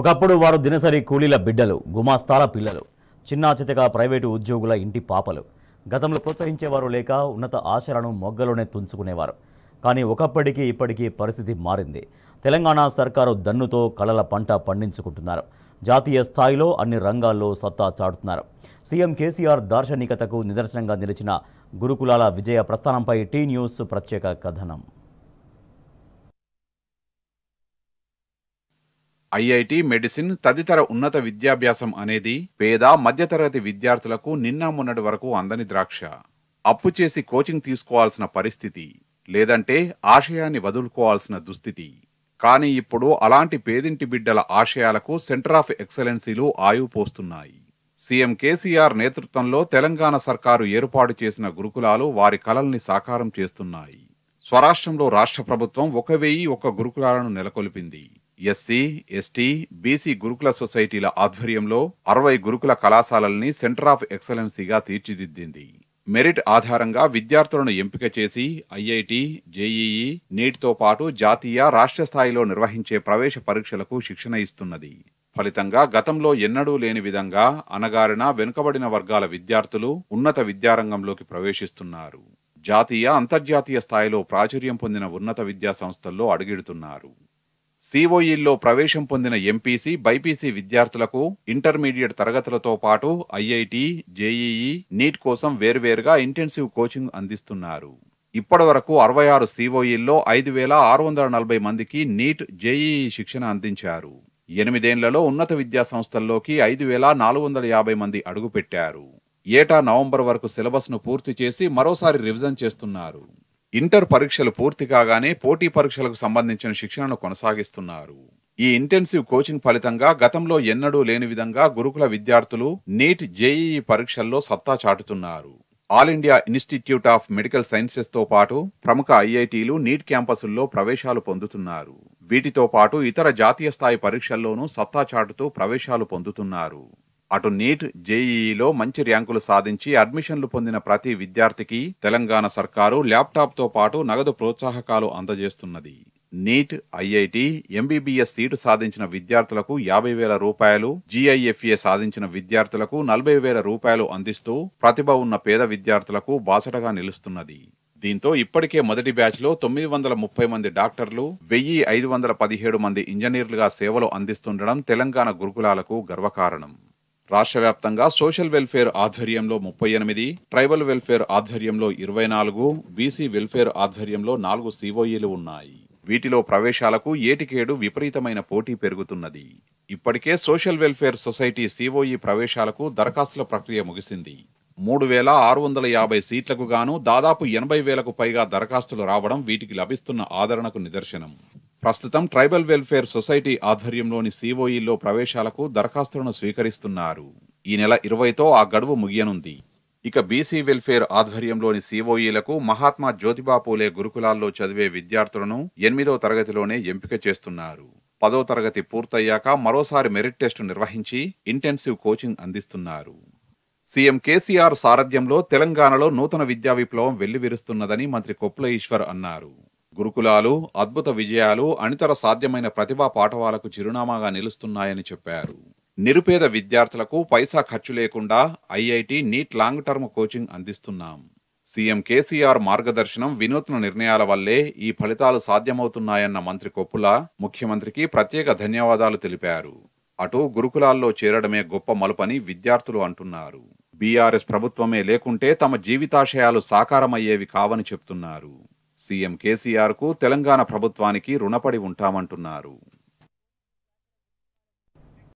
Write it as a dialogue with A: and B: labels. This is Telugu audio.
A: ఒకప్పుడు వారు దినసరి కూలీల బిడ్డలు గుమాస్తాల పిల్లలు చిన్నాచితగా ప్రైవేటు ఉద్యోగుల ఇంటి పాపలు గతంలో ప్రోత్సహించేవారు లేక ఉన్నత ఆశలను మొగ్గలోనే తుంచుకునేవారు కానీ ఒకప్పటికీ ఇప్పటికీ పరిస్థితి మారింది తెలంగాణ సర్కారు దన్నుతో కళల పంట పండించుకుంటున్నారు జాతీయ స్థాయిలో అన్ని రంగాల్లో సత్తా చాటుతున్నారు సీఎం కేసీఆర్ దార్శనికతకు నిదర్శనంగా నిలిచిన గురుకులాల విజయ ప్రస్థానంపై టీ న్యూస్ ప్రత్యేక కథనం ఐఐటి మెడిసిన్ తదితర ఉన్నత విద్యాభ్యాసం అనేది పేద మధ్యతరగతి విద్యార్థులకు నిన్న మొన్నటి వరకు అందని ద్రాక్ష అప్పు చేసి కోచింగ్ తీసుకోవాల్సిన పరిస్థితి లేదంటే ఆశయాన్ని వదులుకోవాల్సిన దుస్థితి కానీ ఇప్పుడు అలాంటి పేదింటి బిడ్డల ఆశయాలకు సెంటర్ ఆఫ్ ఎక్సలెన్సీలు పోస్తున్నాయి సీఎం కేసీఆర్ నేతృత్వంలో తెలంగాణ సర్కారు ఏర్పాటు చేసిన గురుకులాలు వారి కలల్ని సాకారం చేస్తున్నాయి స్వరాష్ట్రంలో రాష్ట్ర ప్రభుత్వం ఒక వెయ్యి ఒక గురుకులాలను నెలకొల్పింది ఎస్సీ ఎస్టీ బీసీ గురుకుల సొసైటీల ఆధ్వర్యంలో అరవై గురుకుల కళాశాలల్ని సెంటర్ ఆఫ్ ఎక్సలెన్సీగా తీర్చిదిద్దింది మెరిట్ ఆధారంగా విద్యార్థులను ఎంపిక చేసి ఐఐటి జేఈఈ నీటితో పాటు జాతీయ రాష్ట్ర స్థాయిలో నిర్వహించే ప్రవేశ పరీక్షలకు శిక్షణ ఇస్తున్నది ఫలితంగా గతంలో ఎన్నడూ లేని విధంగా అనగారిన వెనుకబడిన వర్గాల విద్యార్థులు ఉన్నత విద్యారంగంలోకి ప్రవేశిస్తున్నారు జాతీయ అంతర్జాతీయ స్థాయిలో ప్రాచుర్యం పొందిన ఉన్నత విద్యా సంస్థల్లో అడుగెడుతున్నారు సిఓఈల్లో ప్రవేశం పొందిన ఎంపీసీ బైపీసీ విద్యార్థులకు ఇంటర్మీడియట్ తరగతులతో పాటు ఐఐటి జేఈఈ నీట్ కోసం వేర్వేరుగా ఇంటెన్సివ్ కోచింగ్ అందిస్తున్నారు ఇప్పటి వరకు అరవై ఆరు సిఓఈల్లో ఐదు వేల ఆరు వందల నలభై మందికి నీట్ జేఈఈ శిక్షణ అందించారు ఎనిమిదేండ్లలో ఉన్నత విద్యా సంస్థల్లోకి ఐదు వేల నాలుగు వందల యాభై మంది అడుగుపెట్టారు ఏటా నవంబర్ వరకు సిలబస్ను పూర్తి చేసి మరోసారి రివిజన్ చేస్తున్నారు ఇంటర్ పరీక్షలు పూర్తి కాగానే పోటీ పరీక్షలకు సంబంధించిన శిక్షణను కొనసాగిస్తున్నారు ఈ ఇంటెన్సివ్ కోచింగ్ ఫలితంగా గతంలో ఎన్నడూ లేని విధంగా గురుకుల విద్యార్థులు నీట్ జేఈఈ పరీక్షల్లో సత్తా చాటుతున్నారు all India institute of medical సైన్సెస్తో పాటు ప్రముఖ ఐఐటీలు నీట్ క్యాంపసుల్లో ప్రవేశాలు పొందుతున్నారు వీటితో పాటు ఇతర జాతీయ స్థాయి పరీక్షల్లోనూ సత్తా చాటుతూ ప్రవేశాలు పొందుతున్నారు అటు నీట్ జేఈలో మంచి ర్యాంకులు సాధించి అడ్మిషన్లు పొందిన ప్రతి విద్యార్థికి తెలంగాణ సర్కారు ల్యాప్టాప్తో పాటు నగదు ప్రోత్సాహకాలు అందజేస్తున్నది నీట్ ఐఐటి ఎంబీబీఎస్ సీటు సాధించిన విద్యార్థులకు యాభై వేల రూపాయలు జీఐఎఫ్ఏ సాధించిన విద్యార్థులకు నలభై వేల రూపాయలు అందిస్తూ ప్రతిభ ఉన్న పేద విద్యార్థులకు బాసటగా నిలుస్తున్నది దీంతో ఇప్పటికే మొదటి బ్యాచ్లో తొమ్మిది వందల ముప్పై మంది డాక్టర్లు వెయ్యి ఐదు వందల పదిహేడు మంది ఇంజనీర్లుగా సేవలు అందిస్తుండడం తెలంగాణ గురుకులాలకు గర్వకారణం రాష్ట్ర వ్యాప్తంగా సోషల్ వెల్ఫేర్ ఆధ్వర్యంలో ముప్పై ఎనిమిది ట్రైబల్ వెల్ఫేర్ ఆధ్వర్యంలో ఇరవై నాలుగు బీసీ వెల్ఫేర్ ఆధ్వర్యంలో నాలుగు సిఓఈలు ఉన్నాయి వీటిలో ప్రవేశాలకు ఏటికేడు విపరీతమైన పోటీ పెరుగుతున్నది ఇప్పటికే సోషల్ వెల్ఫేర్ సొసైటీ సిఓఈ ప్రవేశాలకు దరఖాస్తుల ప్రక్రియ ముగిసింది మూడు వేల ఆరు వందల యాభై సీట్లకు గాను దాదాపు ఎనభై వేలకు పైగా దరఖాస్తులు రావడం వీటికి లభిస్తున్న ఆదరణకు నిదర్శనం ప్రస్తుతం ట్రైబల్ వెల్ఫేర్ సొసైటీ ఆధ్వర్యంలోని సిఓఈల్లో ప్రవేశాలకు దరఖాస్తులను స్వీకరిస్తున్నారు ఈ నెల ఇరవైతో ఆ గడువు ముగియనుంది ఇక బీసీ వెల్ఫేర్ ఆధ్వర్యంలోని సిఓఈలకు మహాత్మా జ్యోతిబాపూలే గురుకులాల్లో చదివే విద్యార్థులను ఎనిమిదో తరగతిలోనే ఎంపిక చేస్తున్నారు పదో తరగతి పూర్తయ్యాక మరోసారి మెరిట్ టెస్టు నిర్వహించి ఇంటెన్సివ్ కోచింగ్ అందిస్తున్నారు సీఎం కేసీఆర్ సారథ్యంలో తెలంగాణలో నూతన విద్యా విప్లవం వెల్లివిరుస్తున్నదని మంత్రి కొప్పుల ఈశ్వర్ అన్నారు గురుకులాలు అద్భుత విజయాలు అనితర సాధ్యమైన ప్రతిభా పాఠవాలకు చిరునామాగా నిలుస్తున్నాయని చెప్పారు నిరుపేద విద్యార్థులకు పైసా ఖర్చు లేకుండా IIT NEET long term coaching అందిస్తున్నాం సీఎం కేసీఆర్ మార్గదర్శనం వినూత్న నిర్ణయాల వల్లే ఈ ఫలితాలు సాధ్యమవుతున్నాయన్న మంత్రి కొప్పుల ముఖ్యమంత్రికి ప్రత్యేక ధన్యవాదాలు తెలిపారు అటు గురుకులాల్లో చేరడమే గొప్ప మలుపని విద్యార్థులు అంటున్నారు బీఆర్ఎస్ ప్రభుత్వమే లేకుంటే తమ జీవితాశయాలు సాకారమయ్యేవి కావని చెప్తున్నారు సీఎం కేసీఆర్ కు తెలంగాణ ప్రభుత్వానికి రుణపడి ఉంటామంటున్నారు